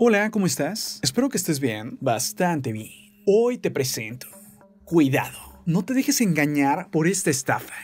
Hola, ¿cómo estás? Espero que estés bien, bastante bien. Hoy te presento. Cuidado, no te dejes engañar por esta estafa.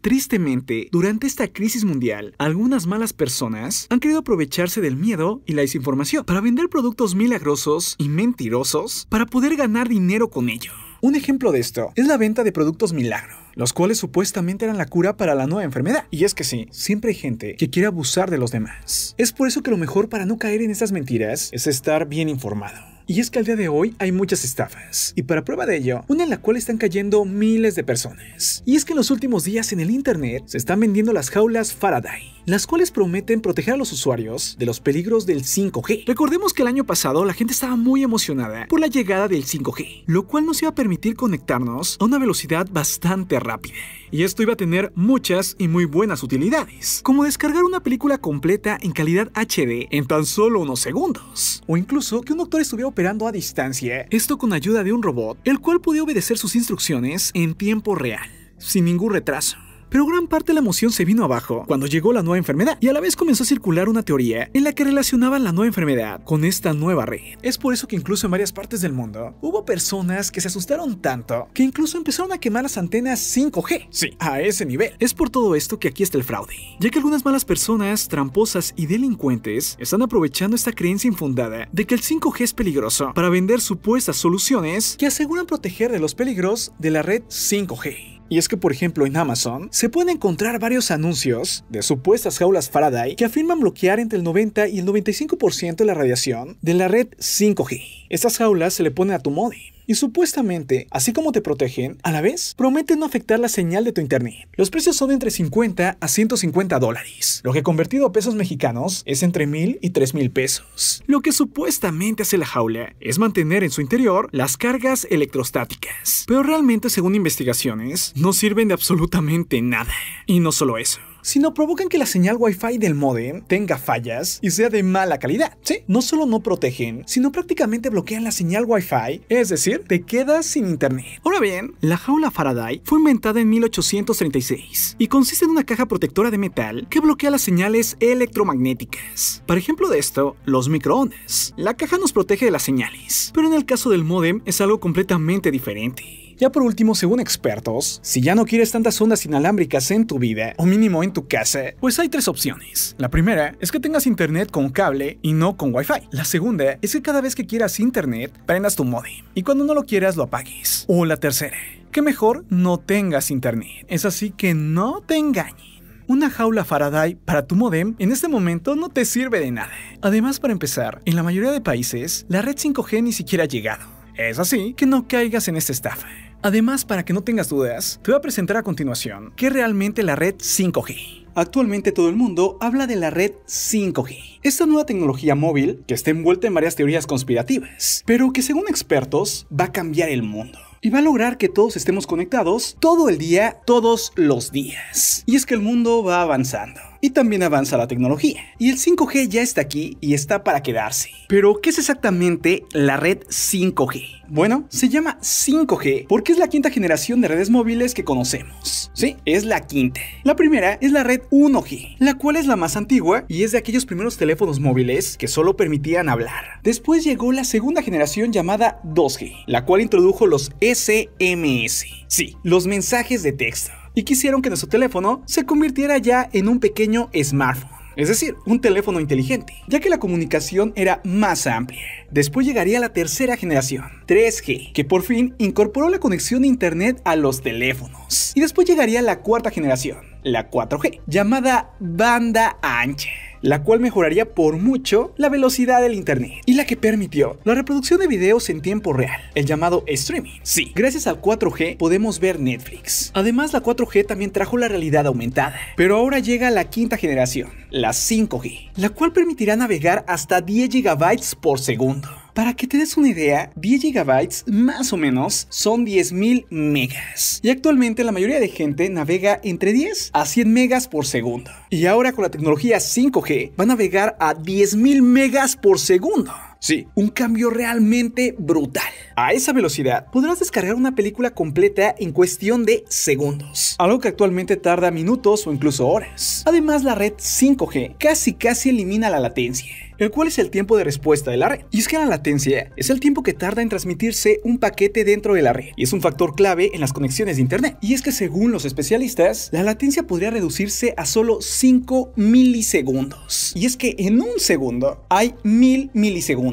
Tristemente, durante esta crisis mundial, algunas malas personas han querido aprovecharse del miedo y la desinformación para vender productos milagrosos y mentirosos para poder ganar dinero con ello. Un ejemplo de esto es la venta de productos milagro los cuales supuestamente eran la cura para la nueva enfermedad. Y es que sí, siempre hay gente que quiere abusar de los demás. Es por eso que lo mejor para no caer en estas mentiras es estar bien informado. Y es que al día de hoy hay muchas estafas, y para prueba de ello, una en la cual están cayendo miles de personas. Y es que en los últimos días en el Internet se están vendiendo las jaulas Faraday, las cuales prometen proteger a los usuarios de los peligros del 5G. Recordemos que el año pasado la gente estaba muy emocionada por la llegada del 5G, lo cual nos iba a permitir conectarnos a una velocidad bastante rápida. Y esto iba a tener muchas y muy buenas utilidades, como descargar una película completa en calidad HD en tan solo unos segundos, o incluso que un doctor estuviera Esperando a distancia, esto con ayuda de un robot, el cual podía obedecer sus instrucciones en tiempo real, sin ningún retraso. Pero gran parte de la emoción se vino abajo cuando llegó la nueva enfermedad y a la vez comenzó a circular una teoría en la que relacionaban la nueva enfermedad con esta nueva red. Es por eso que incluso en varias partes del mundo hubo personas que se asustaron tanto que incluso empezaron a quemar las antenas 5G. Sí, a ese nivel. Es por todo esto que aquí está el fraude, ya que algunas malas personas, tramposas y delincuentes están aprovechando esta creencia infundada de que el 5G es peligroso para vender supuestas soluciones que aseguran proteger de los peligros de la red 5G. Y es que, por ejemplo, en Amazon se pueden encontrar varios anuncios de supuestas jaulas Faraday que afirman bloquear entre el 90 y el 95% de la radiación de la red 5G. Estas jaulas se le ponen a tu modem y supuestamente, así como te protegen, a la vez prometen no afectar la señal de tu internet. Los precios son entre 50 a 150 dólares, lo que convertido a pesos mexicanos es entre 1000 y 3000 pesos. Lo que supuestamente hace la jaula es mantener en su interior las cargas electrostáticas, pero realmente según investigaciones no sirven de absolutamente nada. Y no solo eso sino provocan que la señal Wi-Fi del modem tenga fallas y sea de mala calidad. Sí, no solo no protegen, sino prácticamente bloquean la señal Wi-Fi, es decir, te quedas sin internet. Ahora bien, la jaula Faraday fue inventada en 1836 y consiste en una caja protectora de metal que bloquea las señales electromagnéticas. Para ejemplo de esto, los microondas. La caja nos protege de las señales, pero en el caso del modem es algo completamente diferente. Ya por último, según expertos, si ya no quieres tantas ondas inalámbricas en tu vida, o mínimo en tu casa, pues hay tres opciones. La primera es que tengas internet con cable y no con wifi. La segunda es que cada vez que quieras internet, prendas tu modem y cuando no lo quieras lo apagues. O la tercera, que mejor no tengas internet. Es así que no te engañen una jaula Faraday para tu modem en este momento no te sirve de nada. Además, para empezar, en la mayoría de países, la red 5G ni siquiera ha llegado. Es así que no caigas en esta estafa. Además, para que no tengas dudas, te voy a presentar a continuación qué es realmente la red 5G. Actualmente todo el mundo habla de la red 5G, esta nueva tecnología móvil que está envuelta en varias teorías conspirativas, pero que según expertos va a cambiar el mundo. Y va a lograr que todos estemos conectados todo el día, todos los días. Y es que el mundo va avanzando. Y también avanza la tecnología. Y el 5G ya está aquí y está para quedarse. Pero, ¿qué es exactamente la red 5G? Bueno, se llama 5G porque es la quinta generación de redes móviles que conocemos. Sí, es la quinta. La primera es la red 1G, la cual es la más antigua y es de aquellos primeros teléfonos móviles que solo permitían hablar. Después llegó la segunda generación llamada 2G, la cual introdujo los SMS. Sí, los mensajes de texto y quisieron que nuestro teléfono se convirtiera ya en un pequeño smartphone es decir, un teléfono inteligente, ya que la comunicación era más amplia. Después llegaría la tercera generación, 3G, que por fin incorporó la conexión a Internet a los teléfonos. Y después llegaría la cuarta generación, la 4G, llamada banda ancha la cual mejoraría por mucho la velocidad del Internet y la que permitió la reproducción de videos en tiempo real, el llamado streaming. Sí, gracias al 4G podemos ver Netflix. Además, la 4G también trajo la realidad aumentada, pero ahora llega la quinta generación, la 5G, la cual permitirá navegar hasta 10 GB por segundo para que te des una idea, 10 GB más o menos son 10.000 megas. Y actualmente la mayoría de gente navega entre 10 a 100 megas por segundo. Y ahora con la tecnología 5G va a navegar a 10.000 megas por segundo. Sí, un cambio realmente brutal. A esa velocidad podrás descargar una película completa en cuestión de segundos, algo que actualmente tarda minutos o incluso horas. Además, la red 5G casi casi elimina la latencia el cual es el tiempo de respuesta de la red. Y es que la latencia es el tiempo que tarda en transmitirse un paquete dentro de la red, y es un factor clave en las conexiones de Internet. Y es que según los especialistas, la latencia podría reducirse a solo 5 milisegundos. Y es que en un segundo hay mil milisegundos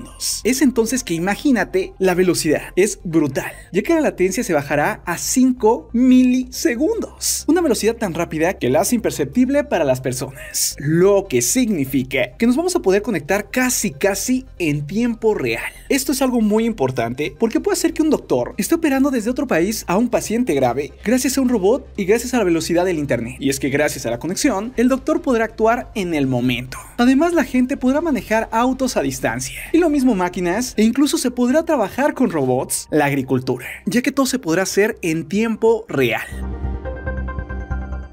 es entonces que imagínate la velocidad, es brutal, ya que la latencia se bajará a 5 milisegundos, una velocidad tan rápida que la hace imperceptible para las personas, lo que significa que nos vamos a poder conectar casi casi en tiempo real. Esto es algo muy importante porque puede hacer que un doctor esté operando desde otro país a un paciente grave gracias a un robot y gracias a la velocidad del internet. Y es que gracias a la conexión, el doctor podrá actuar en el momento. Además la gente podrá manejar autos a distancia, y lo mismo máquinas, e incluso se podrá trabajar con robots la agricultura, ya que todo se podrá hacer en tiempo real.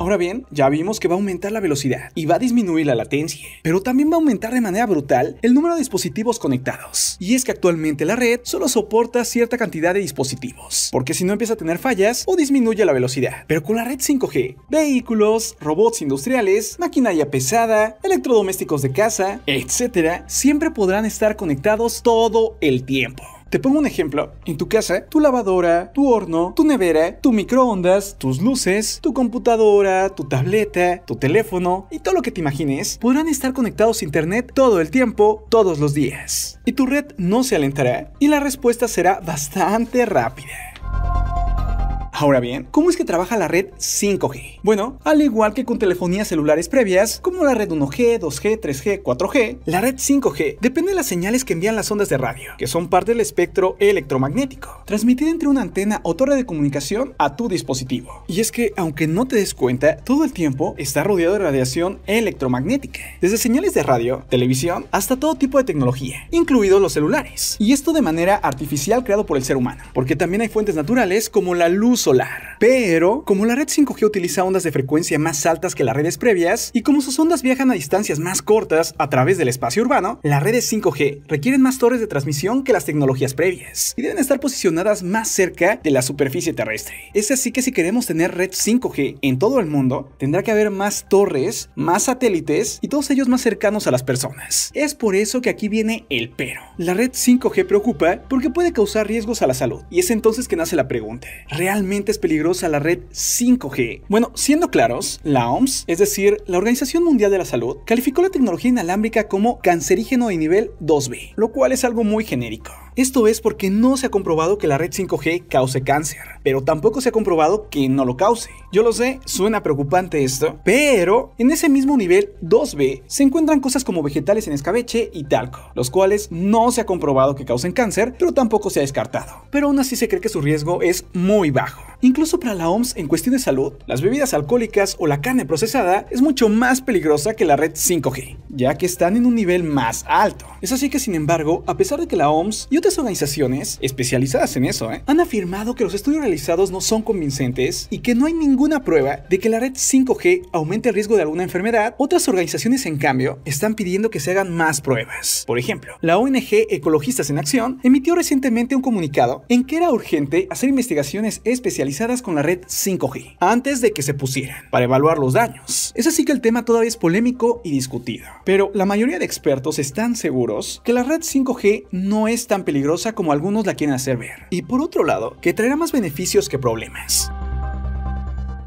Ahora bien, ya vimos que va a aumentar la velocidad y va a disminuir la latencia, pero también va a aumentar de manera brutal el número de dispositivos conectados. Y es que actualmente la red solo soporta cierta cantidad de dispositivos, porque si no empieza a tener fallas o disminuye la velocidad. Pero con la red 5G, vehículos, robots industriales, maquinaria pesada, electrodomésticos de casa, etcétera, siempre podrán estar conectados todo el tiempo. Te pongo un ejemplo. En tu casa, tu lavadora, tu horno, tu nevera, tu microondas, tus luces, tu computadora, tu tableta, tu teléfono y todo lo que te imagines podrán estar conectados a internet todo el tiempo, todos los días. Y tu red no se alentará y la respuesta será bastante rápida. Ahora bien, ¿cómo es que trabaja la red 5G? Bueno, al igual que con telefonías celulares previas, como la red 1G, 2G, 3G, 4G, la red 5G depende de las señales que envían las ondas de radio, que son parte del espectro electromagnético, transmitida entre una antena o torre de comunicación a tu dispositivo. Y es que, aunque no te des cuenta, todo el tiempo está rodeado de radiación electromagnética, desde señales de radio, televisión, hasta todo tipo de tecnología, incluidos los celulares. Y esto de manera artificial creado por el ser humano, porque también hay fuentes naturales como la luz pero, como la red 5G utiliza ondas de frecuencia más altas que las redes previas, y como sus ondas viajan a distancias más cortas a través del espacio urbano, las redes 5G requieren más torres de transmisión que las tecnologías previas, y deben estar posicionadas más cerca de la superficie terrestre. Es así que si queremos tener red 5G en todo el mundo, tendrá que haber más torres, más satélites, y todos ellos más cercanos a las personas. Es por eso que aquí viene el pero. La red 5G preocupa porque puede causar riesgos a la salud, y es entonces que nace la pregunta, ¿realmente es peligrosa la red 5G? Bueno, siendo claros, la OMS, es decir, la Organización Mundial de la Salud, calificó la tecnología inalámbrica como cancerígeno de nivel 2B, lo cual es algo muy genérico. Esto es porque no se ha comprobado que la red 5G cause cáncer pero tampoco se ha comprobado que no lo cause. Yo lo sé, suena preocupante esto, pero en ese mismo nivel 2B se encuentran cosas como vegetales en escabeche y talco, los cuales no se ha comprobado que causen cáncer, pero tampoco se ha descartado. Pero aún así se cree que su riesgo es muy bajo. Incluso para la OMS en cuestión de salud, las bebidas alcohólicas o la carne procesada es mucho más peligrosa que la red 5G, ya que están en un nivel más alto. Es así que sin embargo, a pesar de que la OMS y otras organizaciones especializadas en eso ¿eh? han afirmado que los estudios no son convincentes y que no hay ninguna prueba de que la red 5G aumente el riesgo de alguna enfermedad, otras organizaciones en cambio están pidiendo que se hagan más pruebas. Por ejemplo, la ONG Ecologistas en Acción emitió recientemente un comunicado en que era urgente hacer investigaciones especializadas con la red 5G antes de que se pusieran para evaluar los daños. Es así que el tema todavía es polémico y discutido, pero la mayoría de expertos están seguros que la red 5G no es tan peligrosa como algunos la quieren hacer ver. Y por otro lado, que traerá más beneficios que problemas.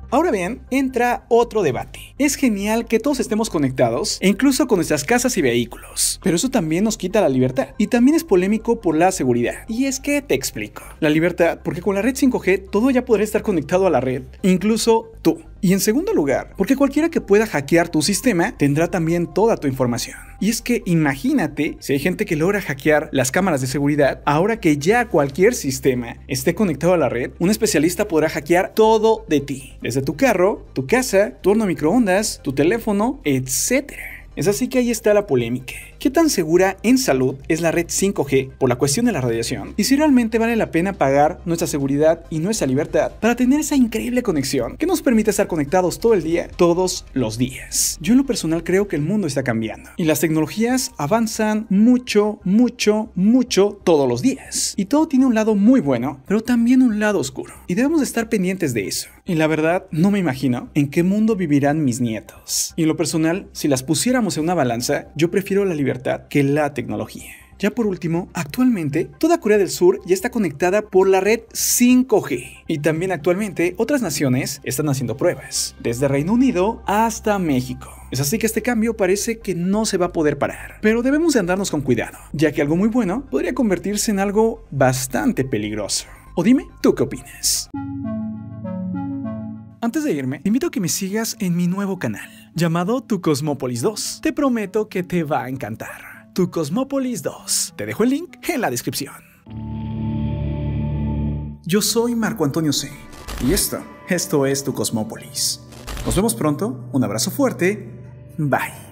Ahora bien, entra otro debate. Es genial que todos estemos conectados, e incluso con nuestras casas y vehículos, pero eso también nos quita la libertad. Y también es polémico por la seguridad. Y es que te explico. La libertad, porque con la red 5G todo ya podrá estar conectado a la red, incluso tú. Y en segundo lugar, porque cualquiera que pueda hackear tu sistema tendrá también toda tu información. Y es que imagínate si hay gente que logra hackear las cámaras de seguridad, ahora que ya cualquier sistema esté conectado a la red, un especialista podrá hackear todo de ti, desde tu carro, tu casa, tu horno microondas, tu teléfono, etc. Es así que ahí está la polémica. ¿Qué tan segura en salud es la red 5G por la cuestión de la radiación? ¿Y si realmente vale la pena pagar nuestra seguridad y nuestra libertad para tener esa increíble conexión que nos permite estar conectados todo el día, todos los días? Yo en lo personal creo que el mundo está cambiando y las tecnologías avanzan mucho, mucho, mucho todos los días. Y todo tiene un lado muy bueno, pero también un lado oscuro. Y debemos estar pendientes de eso. Y la verdad, no me imagino en qué mundo vivirán mis nietos. Y en lo personal, si las pusiéramos en una balanza, yo prefiero la libertad que la tecnología. Ya por último, actualmente toda Corea del Sur ya está conectada por la red 5G. Y también actualmente otras naciones están haciendo pruebas, desde Reino Unido hasta México. Es así que este cambio parece que no se va a poder parar, pero debemos de andarnos con cuidado, ya que algo muy bueno podría convertirse en algo bastante peligroso. O dime, ¿tú qué opinas? Antes de irme, te invito a que me sigas en mi nuevo canal, llamado Tu Cosmópolis 2. Te prometo que te va a encantar. Tu Cosmópolis 2. Te dejo el link en la descripción. Yo soy Marco Antonio C. Y esto, esto es Tu Cosmópolis. Nos vemos pronto, un abrazo fuerte, bye.